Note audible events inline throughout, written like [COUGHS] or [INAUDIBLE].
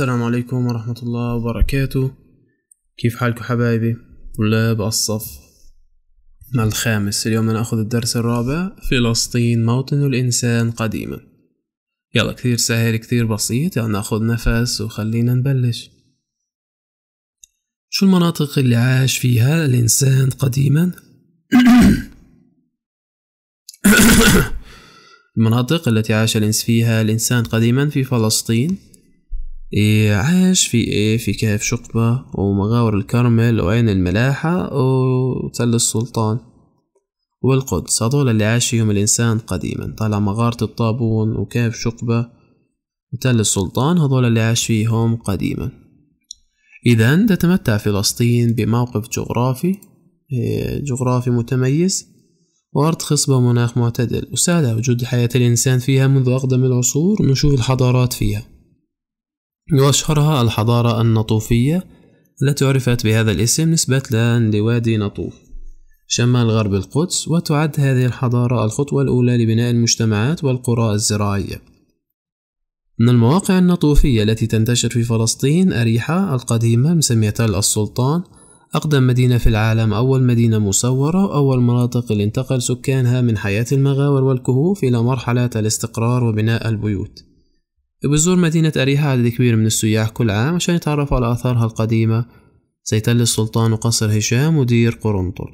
السلام عليكم ورحمة الله وبركاته كيف حالكم حبايبي طلاب الصف مع الخامس اليوم نأخذ الدرس الرابع فلسطين موطن الإنسان قديما يلا كثير سهل كثير بسيط يعني ناخذ نفس وخلينا نبلش شو المناطق اللي عاش فيها الإنسان قديما [COUGHS] المناطق التي عاش فيها الإنسان قديما في فلسطين إيه عاش في إيه في كهف شقبة ومغاور الكرمل وعين الملاحة وتل السلطان والقدس هذول اللي عاش فيهم الإنسان قديما طلع مغارة الطابون وكهف شقبة وتل السلطان هذول اللي عاش فيهم قديما إذا تتمتع فلسطين بموقف جغرافي إيه، جغرافي متميز وأرض خصبة ومناخ معتدل وسهلة وجود حياة الإنسان فيها منذ أقدم العصور نشوف الحضارات فيها وأشهرها الحضارة النطوفية التي عرفت بهذا الاسم نسبة لوادي نطوف شمال غرب القدس وتعد هذه الحضارة الخطوة الأولى لبناء المجتمعات والقرى الزراعية من المواقع النطوفية التي تنتشر في فلسطين أريحة القديمة مسميتها السلطان أقدم مدينة في العالم أول مدينة مصورة أول مناطق اللي انتقل سكانها من حياة المغاور والكهوف إلى مرحلة الاستقرار وبناء البيوت بزور مدينة أريحة عدد كبير من السياح كل عام عشان يتعرفوا على آثارها القديمة زي تل السلطان وقصر هشام ودير قرنطل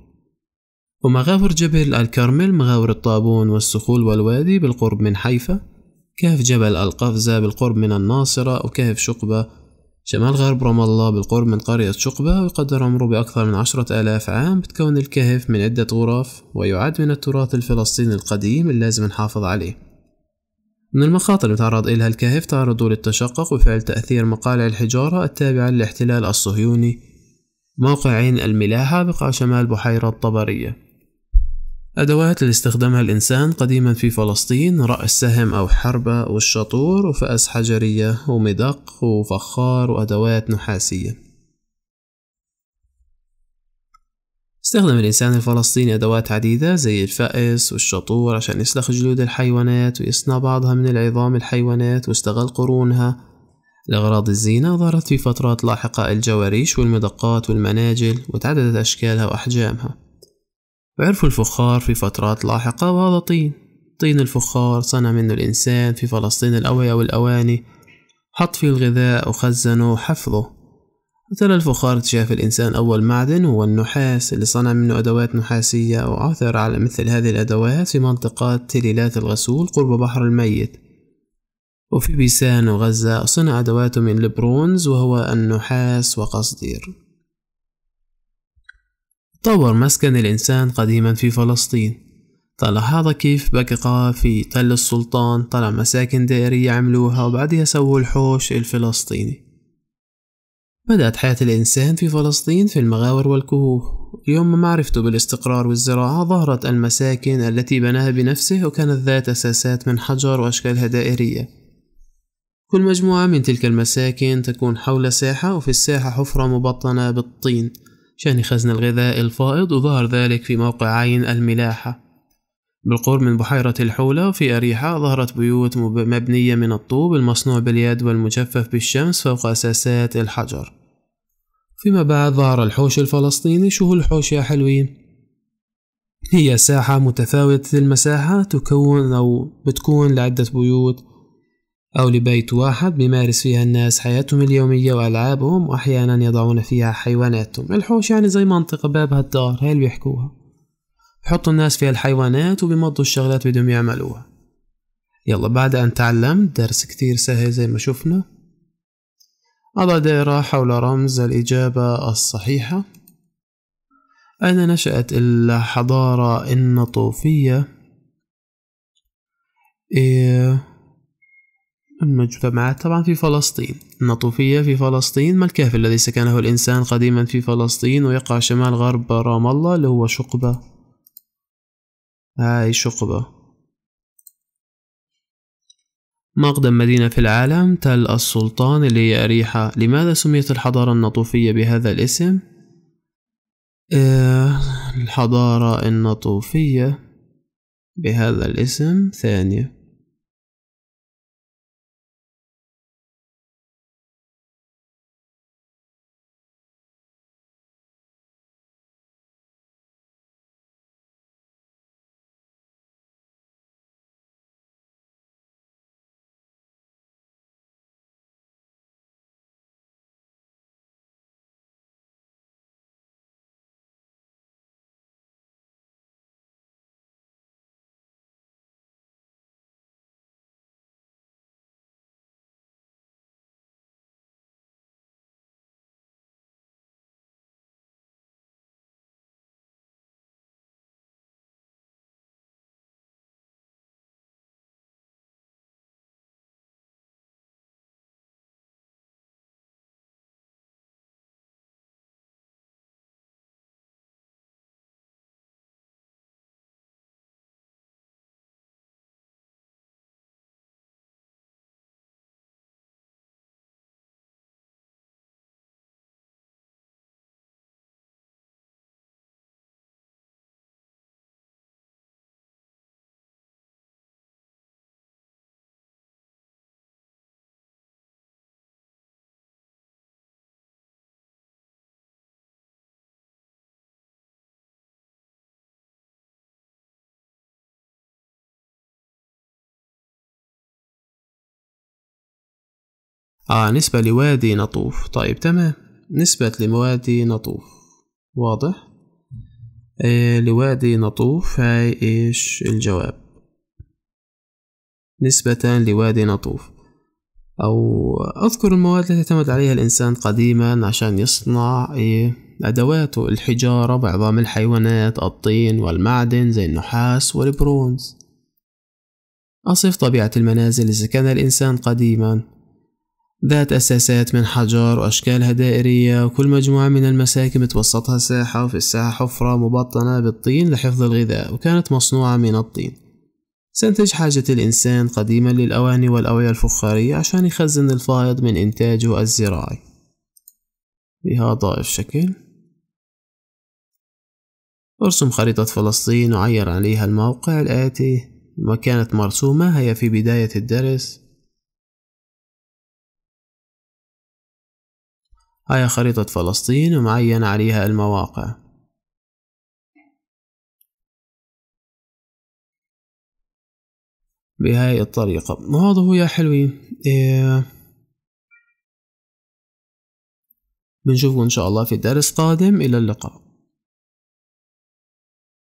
ومغاور جبل الكرمل مغاور الطابون والسخول والوادي بالقرب من حيفا كهف جبل القفزة بالقرب من الناصرة وكهف شقبة شمال غرب رام الله بالقرب من قرية شقبة ويقدر عمره بأكثر من عشرة آلاف عام بتكون الكهف من عدة غرف ويعد من التراث الفلسطيني القديم اللازم نحافظ عليه من المخاطر اللي تعرض إليها الكهف تعرضوا للتشقق وفعل تأثير مقالع الحجارة التابعة للاحتلال الصهيوني موقع عين الملاحة بقع شمال بحيرة طبرية أدوات اللي استخدمها الإنسان قديما في فلسطين رأس سهم أو حربة والشطور وفأس حجرية ومدق وفخار وأدوات نحاسية استخدم الإنسان الفلسطيني أدوات عديدة زي الفأس والشطور عشان يسلخ جلود الحيوانات ويصنع بعضها من العظام الحيوانات واستغل قرونها لأغراض الزينة ظهرت في فترات لاحقة الجواريش والمدقات والمناجل وتعددت أشكالها وأحجامها وعرفوا الفخار في فترات لاحقة وهذا طين طين الفخار صنع منه الإنسان في فلسطين الأوعية والأواني حط فيه الغذاء وخزنه وحفظه وترى الفخار اكتشاف الإنسان أول معدن هو النحاس اللي صنع منه أدوات نحاسية وعثر على مثل هذه الأدوات في منطقات تليلات الغسول قرب بحر الميت وفي بيسان وغزة صنع أدواته من البرونز وهو النحاس وقصدير طور مسكن الإنسان قديما في فلسطين طلع هذا كيف بقى في تل السلطان طلع مساكن دائرية عملوها وبعدها سووا الحوش الفلسطيني بدأت حياة الإنسان في فلسطين في المغاور والكهوف يوم ما معرفته بالاستقرار والزراعة ظهرت المساكن التي بناها بنفسه وكانت ذات أساسات من حجر وأشكالها دائرية كل مجموعة من تلك المساكن تكون حول ساحة وفي الساحة حفرة مبطنة بالطين شان خزن الغذاء الفائض وظهر ذلك في موقع عين الملاحة بالقرب من بحيرة الحولة في أريحة ظهرت بيوت مبنية من الطوب المصنوع باليد والمجفف بالشمس فوق أساسات الحجر فيما بعد ظهر الحوش الفلسطيني شو الحوش يا حلوين هي ساحة متفاوتة المساحة تكون أو بتكون لعدة بيوت أو لبيت واحد بيمارس فيها الناس حياتهم اليومية وألعابهم وأحيانا يضعون فيها حيواناتهم الحوش يعني زي منطقة بابها الدار هاي اللي بيحكوها حطوا الناس فيها الحيوانات وبيمضوا الشغلات بدهم يعملوها يلا بعد أن تعلمت درس كتير سهل زي ما شفنا أضع دائرة حول رمز الإجابة الصحيحة أين نشأت الحضارة النطوفية إيه المجتمعات طبعا في فلسطين النطوفية في فلسطين ما الكهف الذي سكنه الإنسان قديما في فلسطين ويقع شمال غرب رام الله اللي هو شقبة هاي شقبة مقدم مدينة في العالم تل السلطان اللي هي أريحة لماذا سميت الحضارة النطوفية بهذا الاسم؟ آه الحضارة النطوفية بهذا الاسم الحضاره النطوفيه بهذا الاسم ثانيه آه نسبة لوادي نطوف طيب تمام نسبة لوادي نطوف واضح آه لوادي نطوف هاي إيش الجواب نسبة لوادي نطوف أو أذكر المواد التي اعتمد عليها الإنسان قديما عشان يصنع إيه، أدواته الحجارة بعظام الحيوانات الطين والمعدن زي النحاس والبرونز أصف طبيعة المنازل إذا كان الإنسان قديما ذات أساسات من حجر وأشكالها دائرية وكل مجموعة من المساكن متوسطها ساحة وفي الساحة حفرة مبطنة بالطين لحفظ الغذاء وكانت مصنوعة من الطين سنتج حاجة الإنسان قديما للأواني والأوعية الفخارية عشان يخزن الفائض من إنتاجه الزراعي بهذا الشكل ارسم خريطة فلسطين وعير عليها الموقع الآتي كانت مرسومة هي في بداية الدرس هاي خريطة فلسطين ومعين عليها المواقع بهاي الطريقة وهذا هو يا حلوين إيه بنشوفكم إن شاء الله في درس قادم إلى اللقاء